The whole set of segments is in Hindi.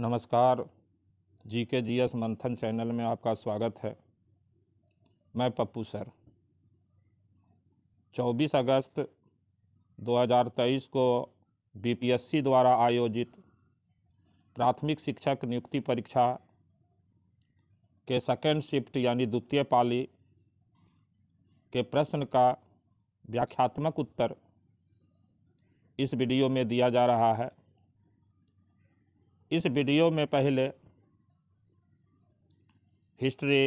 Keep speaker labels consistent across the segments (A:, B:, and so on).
A: नमस्कार जी के जी एस मंथन चैनल में आपका स्वागत है मैं पप्पू सर 24 अगस्त 2023 को बीपीएससी द्वारा आयोजित प्राथमिक शिक्षक नियुक्ति परीक्षा के सेकेंड शिफ्ट यानी द्वितीय पाली के प्रश्न का व्याख्यात्मक उत्तर इस वीडियो में दिया जा रहा है इस वीडियो में पहले history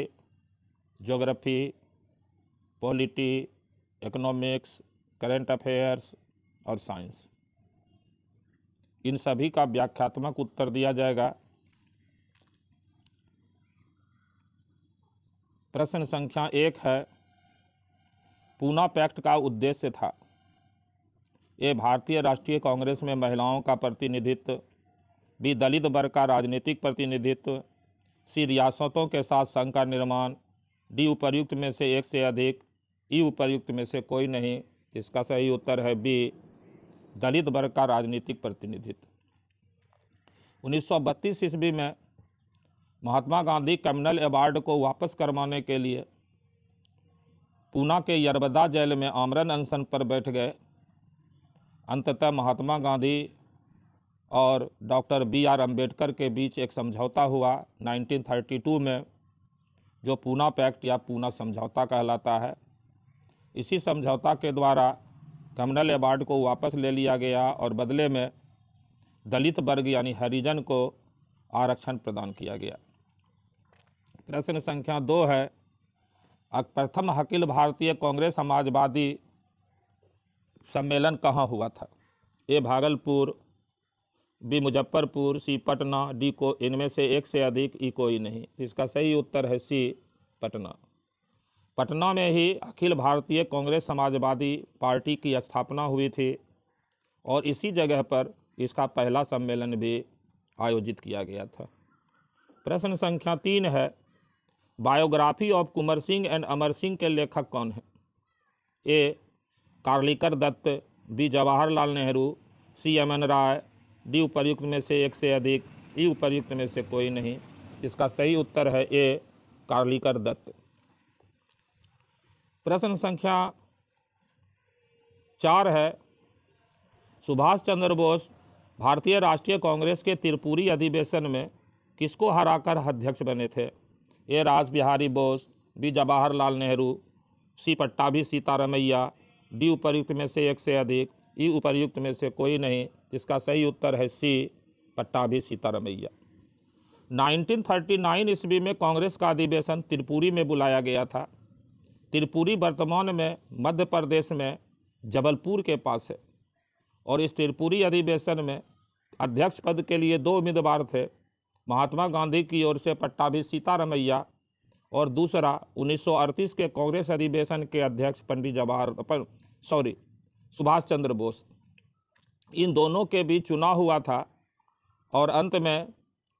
A: geography polity economics current affairs और साइंस इन सभी का व्याख्यात्मक उत्तर दिया जाएगा प्रश्न संख्या एक है पूना पैक्ट का उद्देश्य था ये भारतीय राष्ट्रीय कांग्रेस में महिलाओं का प्रतिनिधित्व भी दलित वर्ग का राजनीतिक प्रतिनिधित्व सी रियासतों के साथ संघ का निर्माण डी उपर्युक्त में से एक से अधिक ई उपर्युक्त में से कोई नहीं इसका सही उत्तर है बी दलित वर्ग का राजनीतिक प्रतिनिधित्व 1932 ईस्वी में महात्मा गांधी कम्युनल अवार्ड को वापस करवाने के लिए पूना के यरबदा जेल में आमरण अनशन पर बैठ गए अंततः महात्मा गांधी और डॉक्टर बी आर अम्बेडकर के बीच एक समझौता हुआ 1932 में जो पूना पैक्ट या पूना समझौता कहलाता है इसी समझौता के द्वारा कमनल अवार्ड को वापस ले लिया गया और बदले में दलित वर्ग यानी हरिजन को आरक्षण प्रदान किया गया प्रश्न संख्या दो है प्रथम अखिल भारतीय कांग्रेस समाजवादी सम्मेलन कहाँ हुआ था ये Bhagalpur B Muzaffarpur C Patna D को इनमें से एक से अधिक ई कोई नहीं तो इसका सही उत्तर है सी पटना पटना में ही अखिल भारतीय कांग्रेस समाजवादी पार्टी की स्थापना हुई थी और इसी जगह पर इसका पहला सम्मेलन भी आयोजित किया गया था प्रश्न संख्या तीन है biography of Kunwar Singh and Amar Singh के लेखक कौन हैं ए कार्लिकर Datta B Jawaharlal Nehru C M N Roy D उपर्युक्त में से एक से अधिक ई उपर्युक्त में से कोई नहीं इसका सही उत्तर है ए कार्लिकर दत्त प्रश्न संख्या चार है सुभाष चंद्र बोस भारतीय राष्ट्रीय कांग्रेस के त्रिपुरी अधिवेशन में किसको हराकर अध्यक्ष बने थे A Raj Bihari Bose B Jawaharlal Nehru C Pattabhi Sitaramayya D उपर्युक्त में से एक से अधिक ई उपर्युक्त में से कोई नहीं जिसका सही उत्तर है सी पट्टाभी सीतारमैया 1939 ईस्वी में कांग्रेस का अधिवेशन त्रिपुरी में बुलाया गया था त्रिपुरी वर्तमान में मध्य प्रदेश में जबलपुर के पास है और इस त्रिपुरी अधिवेशन में अध्यक्ष पद के लिए दो उम्मीदवार थे महात्मा गांधी की ओर से पट्टाभी सीतारमैया और दूसरा 1938 के कांग्रेस अधिवेशन के अध्यक्ष पंडित जवाहर सॉरी सुभाष चंद्र बोस इन दोनों के बीच चुनाव हुआ था और अंत में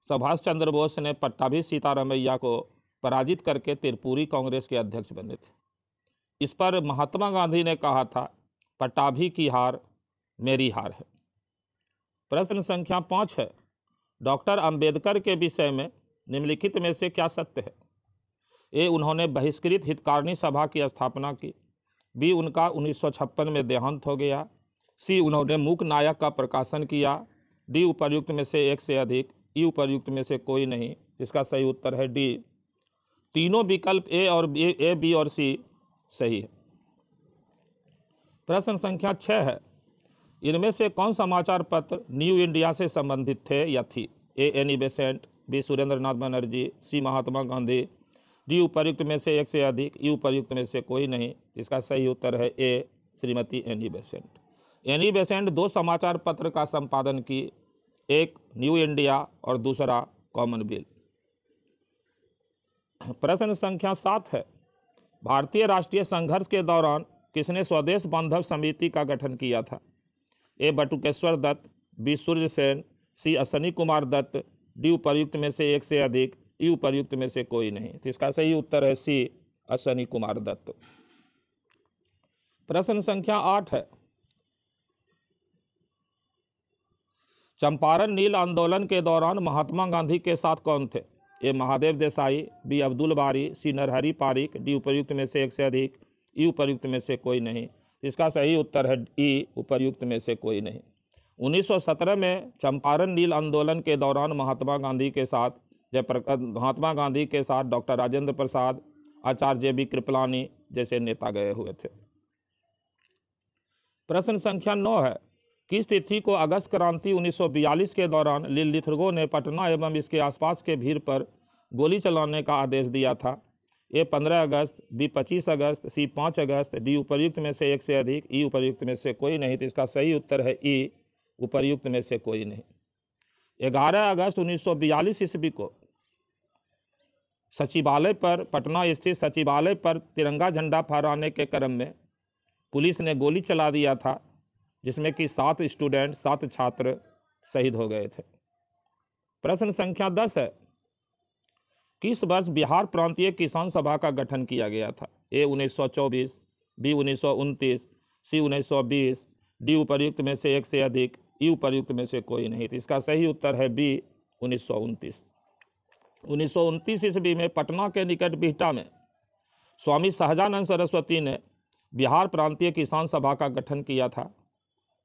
A: सुभाष चंद्र बोस ने पट्टाभी सीतारामैया को पराजित करके त्रिपुरी कांग्रेस के अध्यक्ष बने थे इस पर महात्मा गांधी ने कहा था पट्टाभी की हार मेरी हार है प्रश्न संख्या पाँच है डॉक्टर अंबेडकर के विषय में निम्नलिखित में से क्या सत्य है ए उन्होंने बहिष्कृत हितकारिणी सभा की स्थापना की बी उनका उन्नीस में देहांत हो गया सी उन्होंने मूक नायक का प्रकाशन किया डी उपर्युक्त में से एक से अधिक ई उपर्युक्त में से कोई नहीं जिसका सही उत्तर है डी तीनों विकल्प ए और ए, ए बी और सी सही है प्रश्न संख्या छः है इनमें से कौन समाचार पत्र न्यू इंडिया से संबंधित थे या थी A Annie Besant B Nath Banerjee C Mahatma Gandhi D उपर्युक्त में से एक से अधिक यू उपर्युक्त में से कोई नहीं इसका सही उत्तर है A Shrimati Annie Besant Annie Besant दो समाचार पत्र का संपादन की एक न्यू इंडिया और दूसरा कॉमनवेल प्रश्न संख्या सात है भारतीय राष्ट्रीय संघर्ष के दौरान किसने स्वदेश बांधव समिति का गठन किया था A Batukeshwar Dutt B Surya Sen C Ashwini Kumar Dutt D उपर्युक्त में से एक से अधिक ई उपर्युक्त में से कोई नहीं तो इसका सही उत्तर है सी अश्वनी कुमार दत्त प्रश्न संख्या आठ है चंपारण नील आंदोलन के दौरान महात्मा गांधी के साथ कौन थे A Mahadev Desai B Abdul Bari C Narhari Pareek D उपयुक्त में से एक से अधिक ई उपयुक्त में से कोई नहीं इसका सही उत्तर है ई उपयुक्त में से कोई नहीं 1917 में चंपारण नील आंदोलन के दौरान महात्मा गांधी के साथ जयप्रकाश महात्मा गांधी के साथ doctor Rajendra Prasad Acharya J B Kripalani जैसे नेता गए हुए थे प्रश्न संख्या नौ है किस तिथि को अगस्त क्रांति 1942 के दौरान लिल्लिथर्गो ने पटना एवं इसके आसपास के भीड़ पर गोली चलाने का आदेश दिया था ए 15 अगस्त बी 25 अगस्त सी 5 अगस्त डी उपर्युक्त में से एक से अधिक ई उपर्युक्त में से कोई नहीं तो इसका सही उत्तर है ई उपर्युक्त में से कोई नहीं ग्यारह अगस्त 1942 ईस्वी को सचिवालय पर पटना स्थित सचिवालय पर तिरंगा झंडा फहराने के क्रम में पुलिस ने गोली चला दिया था जिसमें कि सात स्टूडेंट सात छात्र शहीद हो गए थे प्रश्न संख्या दस है किस वर्ष बिहार प्रांतीय किसान सभा का गठन किया गया था ए 1924, बी उन्नीस सी 1920, डी उपर्युक्त में से एक से अधिक ई उपर्युक्त में से कोई नहीं थी इसका सही उत्तर है बी उन्नीस सौ उन्नीस ईस्वी में पटना के निकट बिहटा में स्वामी सहजानंद सरस्वती ने बिहार प्रांतीय किसान सभा का गठन किया था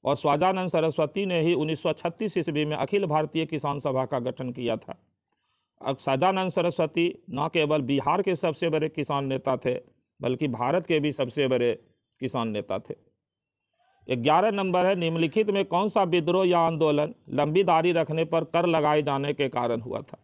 A: और स्वाजानंद सरस्वती ने ही 1936 ईस्वी में अखिल भारतीय किसान सभा का गठन किया था अब स्वाजानंद सरस्वती न केवल बिहार के सबसे बड़े किसान नेता थे बल्कि भारत के भी सबसे बड़े किसान नेता थे ग्यारह नंबर है निम्नलिखित में कौन सा विद्रोह या आंदोलन लंबी दाढ़ी रखने पर कर लगाए जाने के कारण हुआ था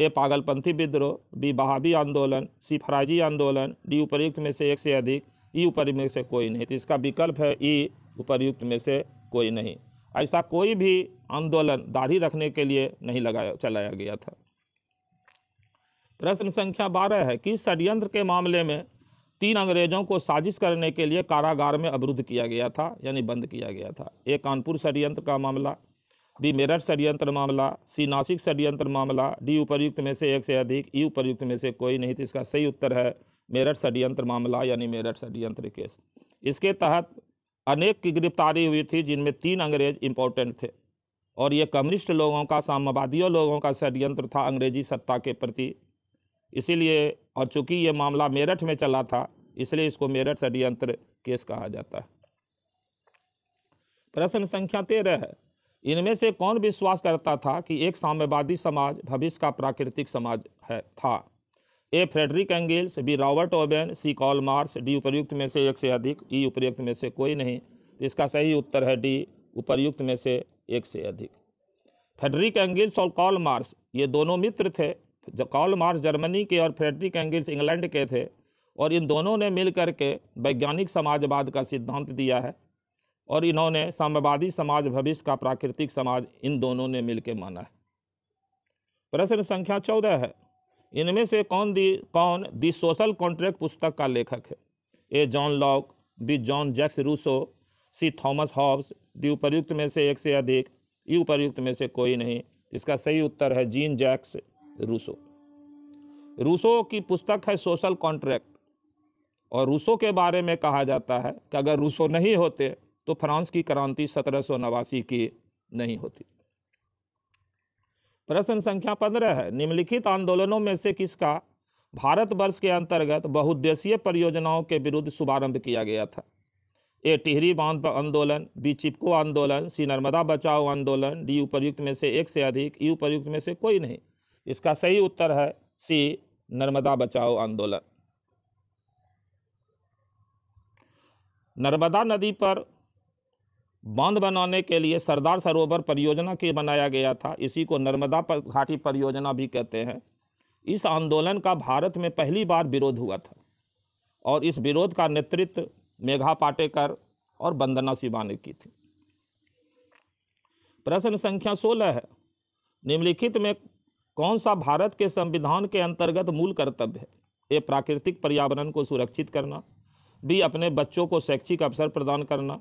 A: ए पागलपंथी विद्रोह बी बहाबी आंदोलन सी फराजी आंदोलन डी उपरयुक्त में से एक से अधिक ई उपयुक्त में से कोई नहीं तो इसका विकल्प है ई उपर्युक्त में से कोई नहीं ऐसा कोई भी आंदोलन दाढ़ी रखने के लिए नहीं लगाया चलाया गया था प्रश्न संख्या बारह है कि षडयंत्र के मामले में तीन अंग्रेजों को साजिश करने के लिए कारागार में अवरुद्ध किया गया था यानी बंद किया गया था एक कानपुर षडयंत्र का मामला बी मेरठ षडयंत्र मामला सी नासिक षडयंत्र मामला डी उपर्युक्त में से एक से अधिक ई उपर्युक्त में से कोई नहीं तो इसका सही उत्तर है मेरठ षड्यंत्र मामला यानी मेरठ षड्यंत्र केस इसके तहत अनेक की गिरफ्तारी हुई थी जिनमें तीन अंग्रेज इम्पोर्टेंट थे और ये कम्युनिस्ट लोगों का साम्यवादियों लोगों का षड्यंत्र था अंग्रेजी सत्ता के प्रति इसीलिए और चूँकि ये मामला मेरठ में चला था इसलिए इसको मेरठ षड्यंत्र केस कहा जाता है प्रश्न संख्या तेरह है इनमें से कौन विश्वास करता था कि एक साम्यवादी समाज भविष्य का प्राकृतिक समाज है था A Friedrich Engels B Robert Owen C Karl Marx D उपर्युक्त में से एक से अधिक ई उपर्युक्त में से कोई नहीं तो इसका सही उत्तर है डी उपर्युक्त में से एक से अधिक फ्रेडरिक एंगल्स और कॉल मार्स ये दोनों मित्र थे कॉल मार्स जर्मनी के और फ्रेडरिक एंगल्स इंग्लैंड के थे और इन दोनों ने मिल के वैज्ञानिक समाजवाद का सिद्धांत दिया है और इन्होंने साम्यवादी समाज भविष्य का प्राकृतिक समाज इन दोनों ने मिलकर माना है प्रश्न संख्या चौदह है इनमें से कौन दी कौन दी सोशल कॉन्ट्रैक्ट पुस्तक का लेखक है A John Locke B Jean Jacques Rousseau C Thomas Hobbes D उपरयुक्त में से एक से अधिक ई उपरयुक्त में से कोई नहीं इसका सही उत्तर है जीन जैक्स रूसो रूसो की पुस्तक है सोशल कॉन्ट्रैक्ट और रूसो के बारे में कहा जाता है कि अगर रूसो नहीं होते तो फ्रांस की क्रांति सत्रह की नहीं होती प्रश्न संख्या पंद्रह है निम्नलिखित आंदोलनों में से किसका भारतवर्ष के अंतर्गत बहुद्देशीय परियोजनाओं के विरुद्ध शुभारंभ किया गया था ए टिहरी बांध आंदोलन बी चिपको आंदोलन सी नर्मदा बचाओ आंदोलन डी उपर्युक्त में से एक से अधिक ई उपर्युक्त में से कोई नहीं इसका सही उत्तर है सी नर्मदा बचाओ आंदोलन नर्मदा नदी पर बांध बनाने के लिए सरदार सरोवर परियोजना के बनाया गया था इसी को नर्मदा पर घाटी परियोजना भी कहते हैं इस आंदोलन का भारत में पहली बार विरोध हुआ था और इस विरोध का नेतृत्व मेघा पाटेकर और वंदना शिवा ने की थी प्रश्न संख्या सोलह है निम्नलिखित में कौन सा भारत के संविधान के अंतर्गत मूल कर्तव्य है ए प्राकृतिक पर्यावरण को सुरक्षित करना बी अपने बच्चों को शैक्षिक अवसर प्रदान करना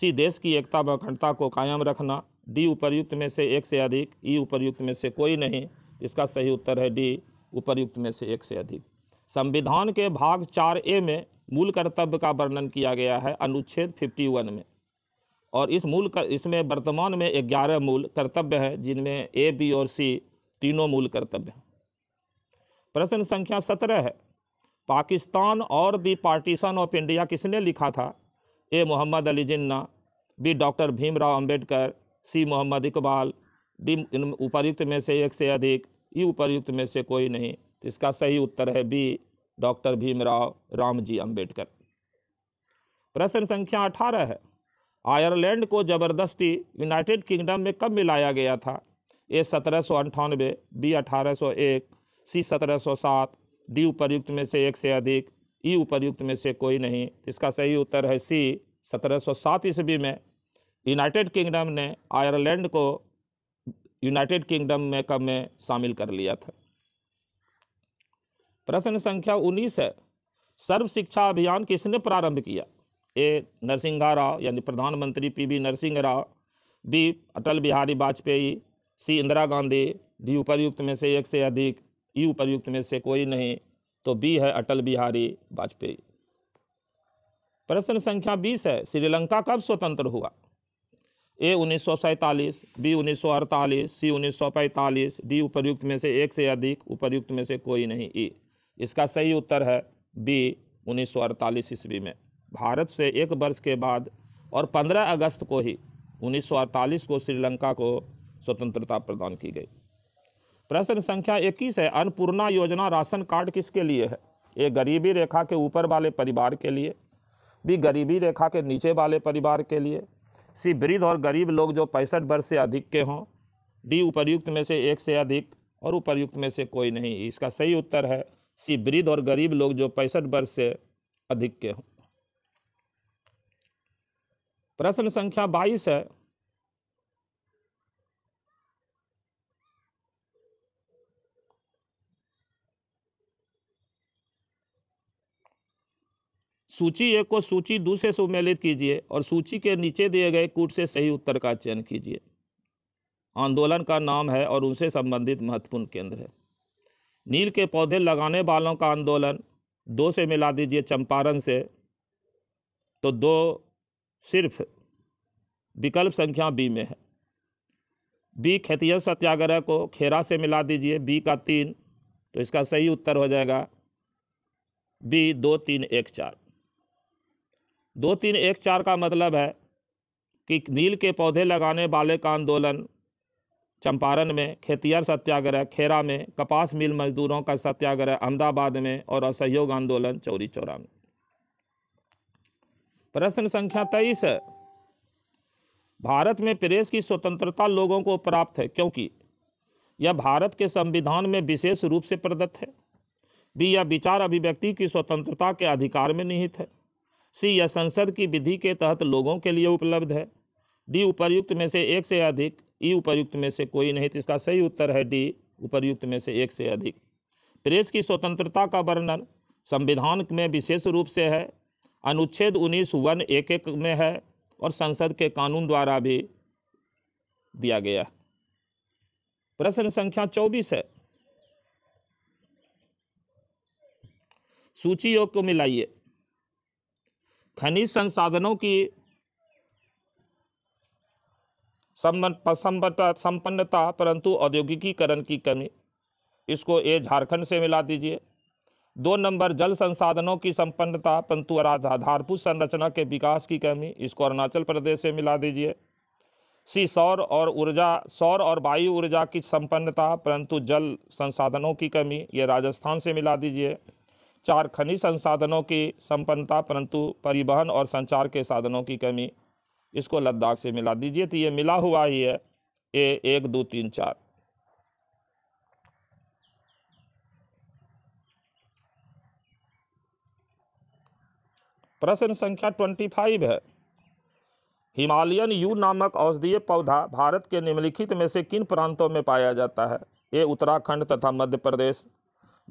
A: सी देश की एकता व अखंडता को कायम रखना डी उपर्युक्त में से एक से अधिक ई उपर्युक्त में से कोई नहीं इसका सही उत्तर है डी उपर्युक्त में से एक से अधिक संविधान के भाग चार ए में मूल कर्तव्य का वर्णन किया गया है अनुच्छेद 51 में और इस मूल कर इसमें वर्तमान में ग्यारह मूल कर्तव्य हैं जिनमें ए बी और सी तीनों मूल कर्तव्य हैं प्रश्न संख्या सत्रह है पाकिस्तान और दी पार्टीशन ऑफ इंडिया किसने लिखा था A Mohammad Ali Jinnah B doctor Bhimrao Ambedkar C Mohammad Iqbal D इन में से एक से अधिक ई उपरयुक्त में से कोई नहीं तो इसका सही उत्तर है बी डॉक्टर भीमराव रामजी अंबेडकर प्रश्न संख्या अठारह है आयरलैंड को ज़बरदस्ती यूनाइटेड किंगडम में कब मिलाया गया था ए सत्रह सौ अंठानवे बी अठारह सौ एक सी सत्रह सौ सात डी उपरयुक्त में से एक से अधिक ई उपर्युक्त में से कोई नहीं इसका सही उत्तर है सी 1707 ईस्वी में यूनाइटेड किंगडम ने आयरलैंड को यूनाइटेड किंगडम में कब में शामिल कर लिया था प्रश्न संख्या 19 है सर्व शिक्षा अभियान किसने प्रारंभ किया ए नरसिंहा राव यानी प्रधानमंत्री P V Narasimha Rao B Atal Bihari Vajpayee C Indira Gandhi D उपर्युक्त में से एक से अधिक ई उपर्युक्त में से कोई नहीं तो बी है अटल बिहारी वाजपेयी प्रश्न संख्या बीस है श्रीलंका कब स्वतंत्र हुआ ए उन्नीस सौ सैंतालीस बी उन्नीस सौ अड़तालीस सी उन्नीस सौ पैंतालीस डी उपयुक्त में से एक से अधिक उपयुक्त में से कोई नहीं ई इसका सही उत्तर है बी उन्नीस सौ अड़तालीस ईस्वी में भारत से एक वर्ष के बाद और पंद्रह अगस्त को ही उन्नीस सौ अड़तालीस को श्रीलंका को स्वतंत्रता प्रदान की गई प्रश्न संख्या इक्कीस है अन्नपूर्णा योजना राशन कार्ड किसके लिए है ये गरीबी रेखा के ऊपर वाले परिवार के लिए भी गरीबी रेखा के नीचे वाले परिवार के लिए सी वृद्ध और गरीब लोग जो पैंसठ वर्ष से अधिक के हों डी उपर्युक्त में से एक से अधिक और उपर्युक्त में से कोई नहीं इसका सही उत्तर है सी वृद्ध और गरीब लोग जो पैंसठ वर्ष से अधिक के हों प्रश्न संख्या बाईस है सूची एक को सूची दो से उम्मेलित कीजिए और सूची के नीचे दिए गए कूट से सही उत्तर का चयन कीजिए आंदोलन का नाम है और उनसे संबंधित महत्वपूर्ण केंद्र है नील के पौधे लगाने वालों का आंदोलन दो से मिला दीजिए चंपारण से तो दो सिर्फ विकल्प संख्या बी में है बी खेतिया सत्याग्रह को खेरा से मिला दीजिए बी का तीन तो इसका सही उत्तर हो जाएगा बी दो तीन एक चार दो तीन एक चार का मतलब है कि नील के पौधे लगाने वाले का आंदोलन चंपारण में खेतियर सत्याग्रह खेरा में कपास मिल मजदूरों का सत्याग्रह अहमदाबाद में और असहयोग आंदोलन चौरी चौरा में प्रश्न संख्या तेईस है भारत में प्रेस की स्वतंत्रता लोगों को प्राप्त है क्योंकि यह भारत के संविधान में विशेष रूप से प्रदत्त है भी यह विचार अभिव्यक्ति की स्वतंत्रता के अधिकार में निहित है सी यह संसद की विधि के तहत लोगों के लिए उपलब्ध है डी उपर्युक्त में से एक से अधिक ई उपर्युक्त में से कोई नहीं तो इसका सही उत्तर है डी उपर्युक्त में से एक से अधिक प्रेस की स्वतंत्रता का वर्णन संविधान में विशेष रूप से है अनुच्छेद उन्नीस वन एक एक में है और संसद के कानून द्वारा भी दिया गया प्रश्न संख्या चौबीस है सूची योग को मिलाइए खनिज संसाधनों की संपन्नता परंतु औद्योगिकीकरण की कमी इसको ए झारखंड से मिला दीजिए दो नंबर जल संसाधनों की संपन्नता परंतु आधारभूत संरचना के विकास की कमी इसको अरुणाचल प्रदेश से मिला दीजिए सी सौर और ऊर्जा सौर और वायु ऊर्जा की संपन्नता परंतु जल संसाधनों की कमी ये राजस्थान से मिला दीजिए चार खनिज संसाधनों की संपन्नता परंतु परिवहन और संचार के साधनों की कमी इसको लद्दाख से मिला दीजिए तो ये मिला हुआ ही है ए एक दो तीन चार प्रश्न संख्या ट्वेंटी फाइव है हिमालयन यू नामक औषधीय पौधा भारत के निम्नलिखित में से किन प्रांतों में पाया जाता है ये उत्तराखंड तथा मध्य प्रदेश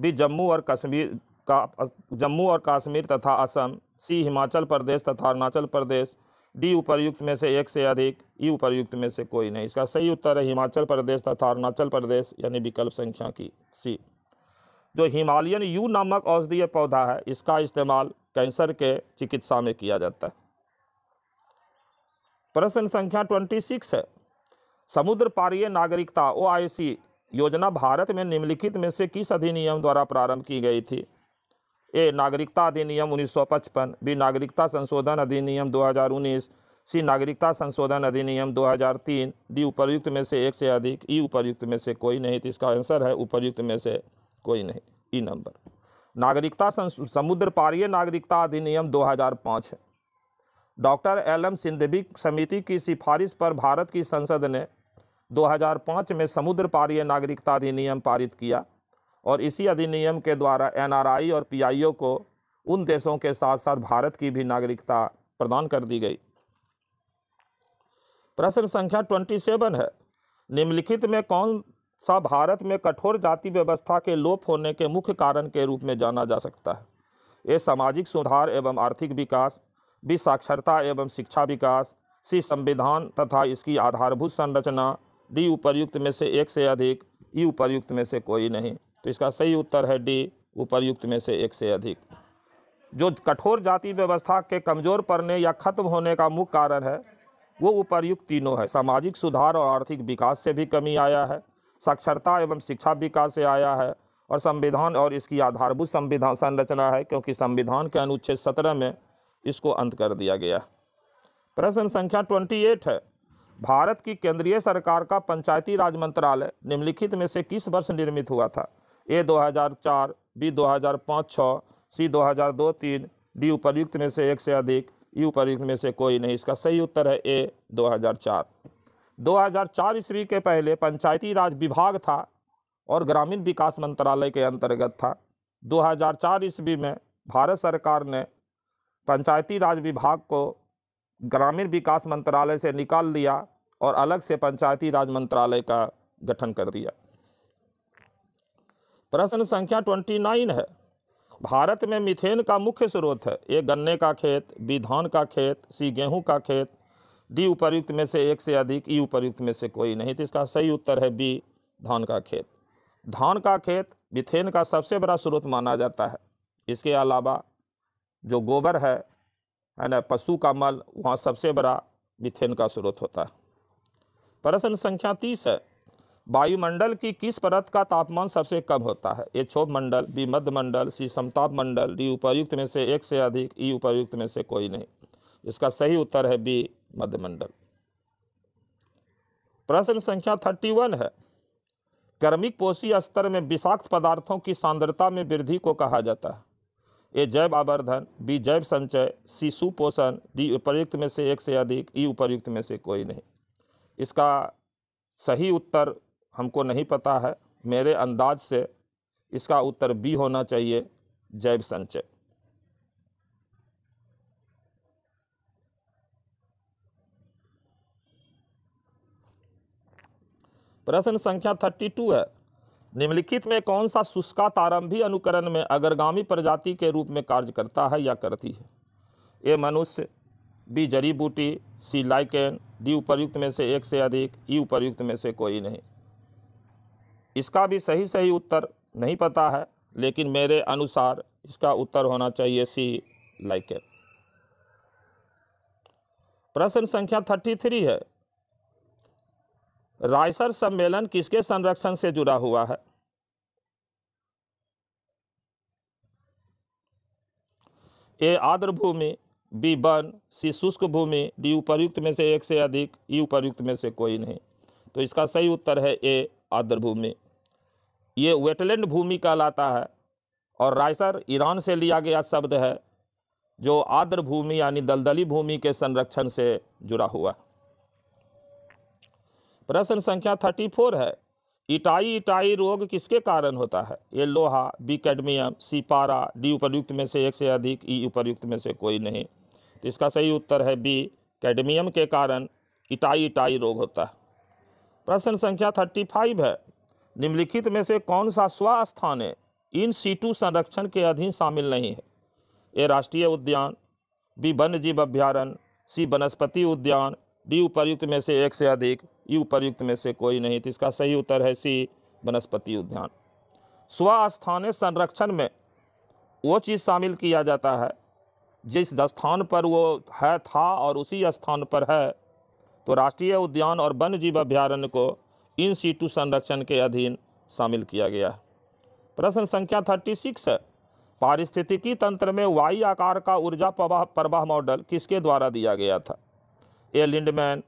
A: भी जम्मू और कश्मीर का जम्मू और कश्मीर तथा असम सी हिमाचल प्रदेश तथा अरुणाचल प्रदेश डी उपरयुक्त में से एक से अधिक ई उपरयुक्त में से कोई नहीं इसका सही उत्तर है हिमाचल प्रदेश तथा अरुणाचल प्रदेश यानी विकल्प संख्या की सी जो हिमालयन यू नामक औषधीय पौधा है इसका इस्तेमाल कैंसर के चिकित्सा में किया जाता है प्रश्न संख्या ट्वेंटी सिक्स है समुद्र पारीय नागरिकता ओ योजना भारत में निम्नलिखित में से किस अधिनियम द्वारा प्रारंभ की गई थी ए नागरिकता अधिनियम 1955 बी नागरिकता संशोधन अधिनियम 2019 सी नागरिकता संशोधन अधिनियम 2003 डी उपर्युक्त में से एक से अधिक ई उपर्युक्त में से कोई नहीं तो इसका आंसर है उपर्युक्त में से कोई नहीं ई नंबर नागरिकता समुद्र पारीय नागरिकता अधिनियम 2005 है डॉक्टर एल एम सिंधवी समिति की सिफारिश पर भारत की संसद ने 2005 में समुद्र पारीय नागरिकता अधिनियम पारित किया और इसी अधिनियम के द्वारा एन और पी को उन देशों के साथ साथ भारत की भी नागरिकता प्रदान कर दी गई प्रश्न संख्या ट्वेंटी सेवन है निम्नलिखित में कौन सा भारत में कठोर जाति व्यवस्था के लोप होने के मुख्य कारण के रूप में जाना जा सकता है ये सामाजिक सुधार एवं आर्थिक विकास भी साक्षरता एवं शिक्षा विकास सी संविधान तथा इसकी आधारभूत संरचना डी उपर्युक्त में से एक से अधिक ई उपर्युक्त में से कोई नहीं तो इसका सही उत्तर है डी उपरयुक्त में से एक से अधिक जो कठोर जाति व्यवस्था के कमज़ोर पड़ने या खत्म होने का मुख्य कारण है वो उपरयुक्त तीनों है सामाजिक सुधार और आर्थिक विकास से भी कमी आया है साक्षरता एवं शिक्षा विकास से आया है और संविधान और इसकी आधारभूत संविधान संरचना है क्योंकि संविधान के अनुच्छेद सत्रह में इसको अंत कर दिया गया प्रश्न संख्या ट्वेंटी एट है भारत की केंद्रीय सरकार का पंचायती राज मंत्रालय निम्नलिखित में से किस वर्ष निर्मित हुआ था ए 2004, बी 2005 छः सी 2002 तीन डी उपरयुक्त में से एक से अधिक ई उपरयुक्त में से कोई नहीं इसका सही उत्तर है ए 2004 2004 ईस्वी के पहले पंचायती राज विभाग था और ग्रामीण विकास मंत्रालय के अंतर्गत था 2004 ईस्वी में भारत सरकार ने पंचायती राज विभाग को ग्रामीण विकास मंत्रालय से निकाल लिया और अलग से पंचायती राज मंत्रालय का गठन कर दिया प्रश्न संख्या ट्वेंटी नाइन है भारत में मिथेन का मुख्य स्रोत है ए गन्ने का खेत बी धान का खेत सी गेहूं का खेत डी उपर्युक्त में से एक से अधिक ई उपर्युक्त में से कोई नहीं तो इसका सही उत्तर है बी धान का खेत धान का खेत मिथेन का सबसे बड़ा स्रोत माना जाता है इसके अलावा जो गोबर है है ना पशु का मल वहाँ सबसे बड़ा मिथेन का स्रोत होता है प्रश्न संख्या तीस है वायुमंडल की किस परत का तापमान सबसे कम होता है ए क्षोभ मंडल बी मध्य मंडल सी समताप मंडल डी उपर्युक्त में से एक से अधिक ई उपर्युक्त में से कोई नहीं इसका सही उत्तर है बी मध्य मंडल प्रश्न संख्या थर्टी वन है कर्मिक पोषी स्तर में विषाक्त पदार्थों की सांद्रता में वृद्धि को कहा जाता है ए जैव आवर्धन बी जैव संचय सी सुपोषण डी उपर्युक्त में से एक से अधिक ई उपयुक्त में से कोई नहीं इसका सही उत्तर हमको नहीं पता है मेरे अंदाज से इसका उत्तर बी होना चाहिए जैव संचय प्रश्न संख्या थर्टी टू है निम्नलिखित में कौन सा शुष्का तारंभी अनुकरण में अग्रगामी प्रजाति के रूप में कार्य करता है या करती है ए मनुष्य बी जड़ी बूटी सी लाइकेन डी उपर्युक्त में से एक से अधिक ई उपर्युक्त में से कोई नहीं इसका भी सही सही उत्तर नहीं पता है लेकिन मेरे अनुसार इसका उत्तर होना चाहिए सी लाइक इट प्रश्न संख्या थर्टी थ्री है रायसर सम्मेलन किसके संरक्षण से जुड़ा हुआ है ए आर्द्र भूमि बी वन सी शुष्क भूमि डी उपर्युक्त में से एक से अधिक ई उपर्युक्त में से कोई नहीं तो इसका सही उत्तर है ए आर्द्र भूमि ये वेटलैंड भूमि कहलाता है और रायसर ईरान से लिया गया शब्द है जो आर्द्र भूमि यानी दलदली भूमि के संरक्षण से जुड़ा हुआ प्रश्न संख्या थर्टी फोर है इटाई इटाई रोग किसके कारण होता है ये लोहा बी कैडमियम सीपारा डी उपयुक्त में से एक से अधिक ई उपयुक्त में से कोई नहीं तो इसका सही उत्तर है बी कैडमियम के कारण इटाई इटाई रोग होता है प्रश्न संख्या थर्टी फाइव है निम्नलिखित में से कौन सा स्वास्थान है इन सीटू संरक्षण के अधीन शामिल नहीं है ए राष्ट्रीय उद्यान बी वन्य जीव अभ्यारण्य सी वनस्पति उद्यान डी उपर्युक्त में से एक से अधिक ई उपर्युक्त में से कोई नहीं तो इसका सही उत्तर है सी वनस्पति उद्यान स्वस्थानीय संरक्षण में वो चीज़ शामिल किया जाता है जिस स्थान पर वो है था और उसी स्थान पर है तो राष्ट्रीय उद्यान और वन्य जीव अभ्यारण्य को इन सीटू संरक्षण के अधीन शामिल किया गया है प्रश्न संख्या थर्टी सिक्स है पारिस्थितिकी तंत्र में वाई आकार का ऊर्जा प्रवाह प्रवाह मॉडल किसके द्वारा दिया गया था A Lindeman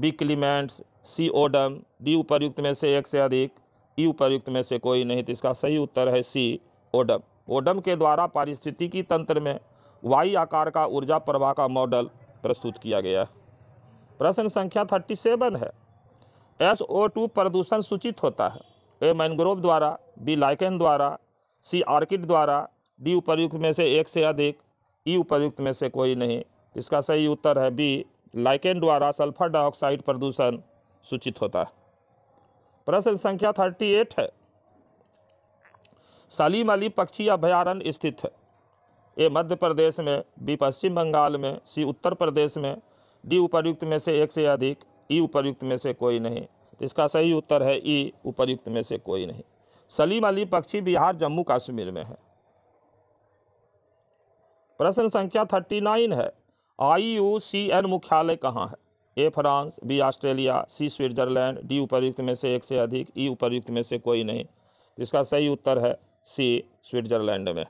A: B Clements C Odum D उपर्युक्त में से एक से अधिक ई उपर्युक्त में से कोई नहीं तो इसका सही उत्तर है सी ओडम ओडम के द्वारा पारिस्थितिकी तंत्र में वाई आकार का ऊर्जा प्रवाह का मॉडल प्रस्तुत किया गया है प्रश्न संख्या थर्टी सेवन है एस ओ टू प्रदूषण सूचित होता है ए मैनग्रोव द्वारा बी लाइकन द्वारा सी आर्किड द्वारा डी उपयुक्त में से एक से अधिक ई e उपयुक्त में से कोई नहीं इसका सही उत्तर है बी लाइकेन द्वारा सल्फर डाइऑक्साइड प्रदूषण सूचित होता है प्रश्न संख्या थर्टी एट है सलीम अली पक्षी अभयारण्य स्थित है ए मध्य प्रदेश में बी पश्चिम बंगाल में सी उत्तर प्रदेश में डी उपयुक्त में से एक से अधिक ई उपयुक्त में से कोई नहीं इसका सही उत्तर है ई उपरयुक्त में से कोई नहीं सलीम अली पक्षी बिहार जम्मू कश्मीर में है प्रश्न संख्या थर्टी नाइन है आई यू सी एन मुख्यालय कहाँ है A France B Australia C Switzerland D उपयुक्त में से एक से अधिक ई उपरयुक्त में से कोई नहीं इसका सही उत्तर है सी स्विट्जरलैंड में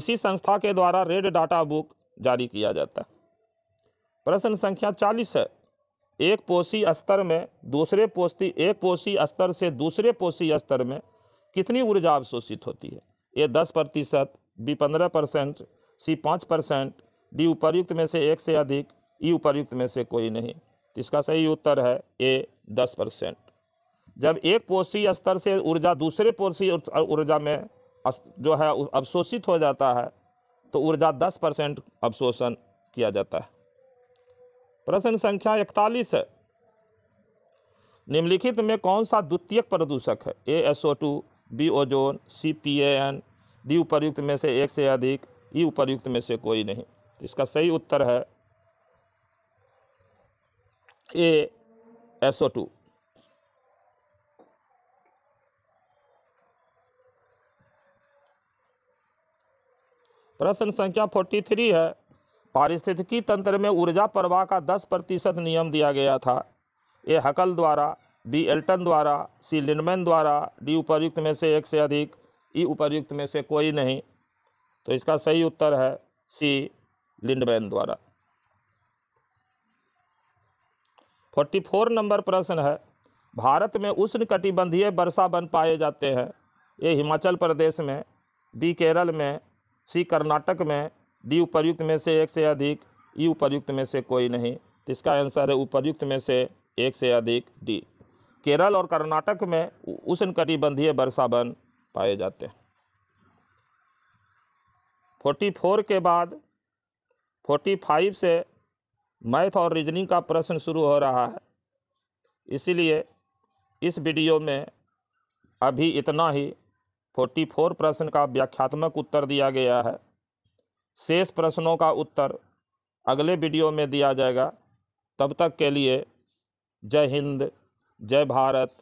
A: इसी संस्था के द्वारा रेड डाटा बुक जारी किया जाता है प्रश्न संख्या चालीस है एक पोसी स्तर में दूसरे पोसी एक पोषी स्तर से दूसरे पोषी स्तर में कितनी ऊर्जा अवशोषित होती है ए दस प्रतिशत बी पंद्रह परसेंट सी पाँच परसेंट डी उपर्युक्त में से एक से अधिक ई उपर्युक्त में से कोई नहीं इसका सही उत्तर है ए दस परसेंट जब एक पोषी स्तर से ऊर्जा दूसरे पोसी ऊर्जा में जो है अवशोषित हो जाता है तो ऊर्जा दस परसेंट अवशोषण किया जाता है प्रश्न संख्या इकतालीस है निम्नलिखित में कौन सा द्वितीयक प्रदूषक है A S O two B ozone C P A N D उपर्युक्त में से एक से अधिक ई उपर्युक्त में से कोई नहीं इसका सही उत्तर है ए एस ओ टू प्रश्न संख्या फोर्टी थ्री है पारिस्थितिकी तंत्र में ऊर्जा प्रवाह का 10 प्रतिशत नियम दिया गया था ये हकल द्वारा बी एल्टन द्वारा सी लिनमैन द्वारा डी उपर्युक्त में से एक से अधिक ई उपर्युक्त में से कोई नहीं तो इसका सही उत्तर है सी लिंडमैन द्वारा फोर्टी फोर नंबर प्रश्न है भारत में उष्ण कटिबंधीय वर्षा बन पाए जाते हैं ये हिमाचल प्रदेश में बी केरल में सी कर्नाटक में डी उपर्युक्त में से एक से अधिक ई उपर्युक्त में से कोई नहीं तो इसका आंसर है उपर्युक्त में से एक से अधिक डी केरल और कर्नाटक में उष्ण कटिबंधीय वर्षावन पाए जाते हैं फोर्टी फोर के बाद फोर्टी फाइव से मैथ और रीजनिंग का प्रश्न शुरू हो रहा है इसीलिए इस वीडियो में अभी इतना ही फोर्टी फोर प्रश्न का व्याख्यात्मक उत्तर दिया गया है शेष प्रश्नों का उत्तर अगले वीडियो में दिया जाएगा तब तक के लिए जय हिंद जय भारत